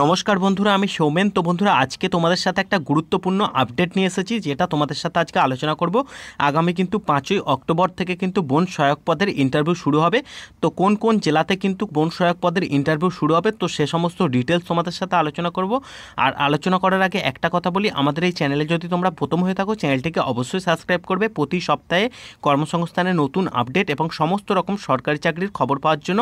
নমস্কার বন্ধুরা আমি সৌমেন তো বন্ধুরা আজকে তোমাদের সাথে একটা গুরুত্বপূর্ণ আপডেট নিয়ে এসেছি যেটা তোমাদের সাথে আজকে আলোচনা করব আগামী কিন্তু পাঁচই অক্টোবর থেকে কিন্তু বন সহায়ক পদের ইন্টারভিউ শুরু হবে তো কোন কোন জেলাতে কিন্তু বন সহায়ক পদের ইন্টারভিউ শুরু হবে তো সে সমস্ত ডিটেলস তোমাদের সাথে আলোচনা করব আর আলোচনা করার আগে একটা কথা বলি আমাদের এই চ্যানেলে যদি তোমরা প্রথম হয়ে থাকো চ্যানেলটিকে অবশ্যই সাবস্ক্রাইব করবে প্রতি সপ্তাহে কর্মসংস্থানের নতুন আপডেট এবং সমস্ত রকম সরকারি চাকরির খবর পাওয়ার জন্য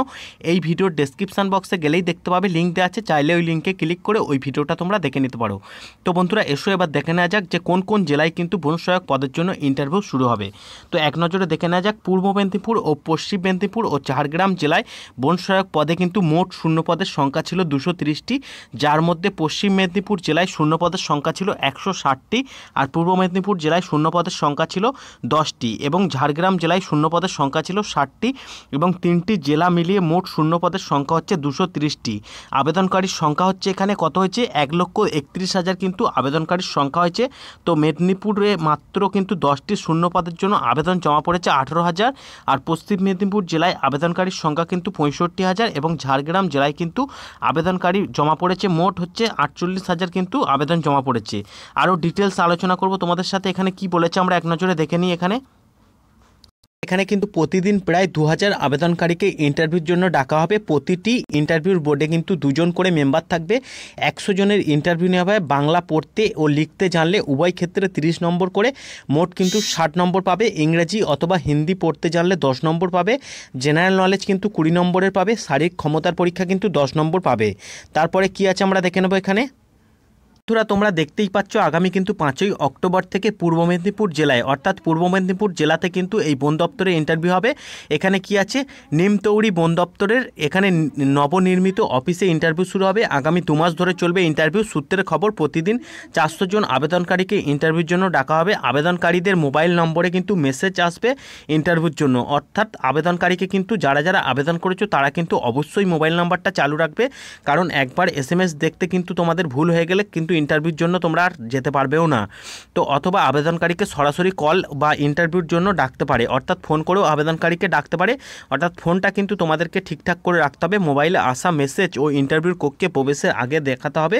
এই ভিডিওর ডেসক্রিপশান বক্সে গেলেই দেখতে পাবে লিঙ্ক দেওয়া আছে চাইলে ওই লিঙ্ক লিঙ্কে ক্লিক করে ওই ভিডিওটা তোমরা দেখে নিতে পারো তো বন্ধুরা এসো এবার দেখে নেওয়া যাক যে কোন কোন জেলায় কিন্তু বন সহায়ক পদের জন্য ইন্টারভিউ শুরু হবে তো এক নজরে দেখে নেওয়া যাক পূর্ব মেদিনীপুর ও পশ্চিম মেদিনীপুর ও ঝাড়গ্রাম জেলায় বন সহায়ক পদে কিন্তু মোট শূন্য পদের সংখ্যা ছিল দুশো তিরিশটি যার মধ্যে পশ্চিম মেদিনীপুর জেলায় শূন্য পদের সংখ্যা ছিল একশো ষাটটি আর পূর্ব মেদিনীপুর জেলায় শূন্য পদের সংখ্যা ছিল দশটি এবং ঝাড়গ্রাম জেলায় শূন্য পদের সংখ্যা ছিল ষাটটি এবং তিনটি জেলা মিলিয়ে মোট শূন্য পদের সংখ্যা হচ্ছে দুশো তিরিশটি আবেদনকারীর সংখ্যা সংখ্যা হচ্ছে এখানে কত হয়েছে এক লক্ষ একত্রিশ হাজার কিন্তু আবেদনকারীর সংখ্যা হয়েছে তো মেদিনীপুরে মাত্র কিন্তু দশটি শূন্যপদের জন্য আবেদন জমা পড়েছে আঠেরো হাজার আর পশ্চিম মেদিনীপুর জেলায় আবেদনকারীর সংখ্যা কিন্তু পঁয়ষট্টি হাজার এবং ঝাড়গ্রাম জেলায় কিন্তু আবেদনকারী জমা পড়েছে মোট হচ্ছে আটচল্লিশ হাজার কিন্তু আবেদন জমা পড়েছে আরও ডিটেলস আলোচনা করব তোমাদের সাথে এখানে কি বলেছে আমরা এক নজরে দেখে নিই এখানে এখানে কিন্তু প্রতিদিন প্রায় দু হাজার আবেদনকারীকে ইন্টারভিউর জন্য ডাকা হবে প্রতিটি ইন্টারভিউর বোর্ডে কিন্তু দুজন করে মেম্বার থাকবে একশো জনের ইন্টারভিউ নেওয়া হবে বাংলা পড়তে ও লিখতে জানলে উভয় ক্ষেত্রে তিরিশ নম্বর করে মোট কিন্তু ষাট নম্বর পাবে ইংরেজি অথবা হিন্দি পড়তে জানলে দশ নম্বর পাবে জেনারেল নলেজ কিন্তু কুড়ি নম্বরের পাবে শারীরিক ক্ষমতার পরীক্ষা কিন্তু দশ নম্বর পাবে তারপরে কি আছে আমরা দেখে নেবো এখানে বন্ধুরা তোমরা দেখতেই পাচ্ছ আগামী কিন্তু পাঁচই অক্টোবর থেকে পূর্ব মেদিনীপুর জেলায় অর্থাৎ পূর্ব মেদিনীপুর জেলাতে কিন্তু এই বন দপ্তরে ইন্টারভিউ হবে এখানে কি আছে নিমতৌড়ি বন দপ্তরের এখানে নবনির্মিত অফিসে ইন্টারভিউ শুরু হবে আগামী দু মাস ধরে চলবে ইন্টারভিউ সূত্রের খবর প্রতিদিন চারশো জন আবেদনকারীকে ইন্টারভিউর জন্য ডাকা হবে আবেদনকারীদের মোবাইল নম্বরে কিন্তু মেসেজ আসবে ইন্টারভিউর জন্য অর্থাৎ আবেদনকারীকে কিন্তু যারা যারা আবেদন করেছো তারা কিন্তু অবশ্যই মোবাইল নাম্বারটা চালু রাখবে কারণ একবার এস দেখতে কিন্তু তোমাদের ভুল হয়ে গেলে কিন্তু ইন্টারভিউর জন্য তোমরা আর যেতে পারবেও না তো অথবা আবেদনকারীকে সরাসরি কল বা ইন্টারভিউর জন্য ডাকতে পারে অর্থাৎ ফোন করেও আবেদনকারীকে ডাকতে পারে অর্থাৎ ফোনটা কিন্তু তোমাদেরকে ঠিকঠাক করে রাখতে হবে মোবাইলে আসা মেসেজ ও ইন্টারভিউর কক্ষে প্রবেশের আগে দেখাতে হবে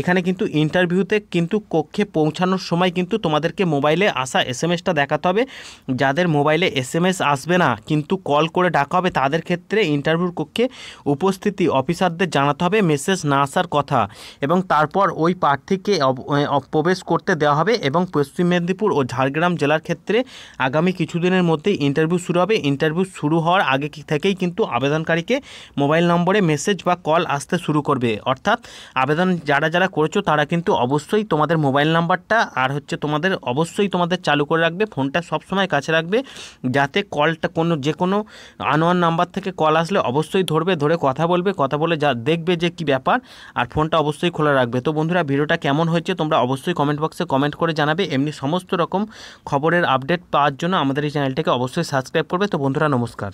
এখানে কিন্তু ইন্টারভিউতে কিন্তু কক্ষে পৌঁছানোর সময় কিন্তু তোমাদেরকে মোবাইলে আসা এস এম এসটা দেখাতে হবে যাদের মোবাইলে এস এম এস আসবে না কিন্তু কল করে ডাকা হবে তাদের ক্ষেত্রে ইন্টারভিউর কক্ষে উপস্থিতি অফিসারদের জানাতে হবে মেসেজ না আসার কথা এবং তারপর ওই পা প্রার্থীকে প্রবেশ করতে দেওয়া হবে এবং পশ্চিম মেদিনীপুর ও ঝাড়গ্রাম জেলার ক্ষেত্রে আগামী কিছুদিনের মধ্যে ইন্টারভিউ শুরু হবে ইন্টারভিউ শুরু হওয়ার আগে থেকেই কিন্তু আবেদনকারীকে মোবাইল নম্বরে মেসেজ বা কল আসতে শুরু করবে অর্থাৎ আবেদন যারা যারা করেছো তারা কিন্তু অবশ্যই তোমাদের মোবাইল নাম্বারটা আর হচ্ছে তোমাদের অবশ্যই তোমাদের চালু করে রাখবে ফোনটা সবসময় কাছে রাখবে যাতে কলটা কোনো যে কোনো আনোয়ার নাম্বার থেকে কল আসলে অবশ্যই ধরবে ধরে কথা বলবে কথা বলে যা দেখবে যে কি ব্যাপার আর ফোনটা অবশ্যই খোলা রাখবে তো বন্ধুরা ভিডিও ভিডিওটা কেমন হয়েছে তোমরা অবশ্যই কমেন্ট বক্সে কমেন্ট করে জানাবে এমনি সমস্ত রকম খবরের আপডেট পাওয়ার জন্য আমাদের এই চ্যানেলটাকে অবশ্যই সাবস্ক্রাইব করবে তো বন্ধুরা নমস্কার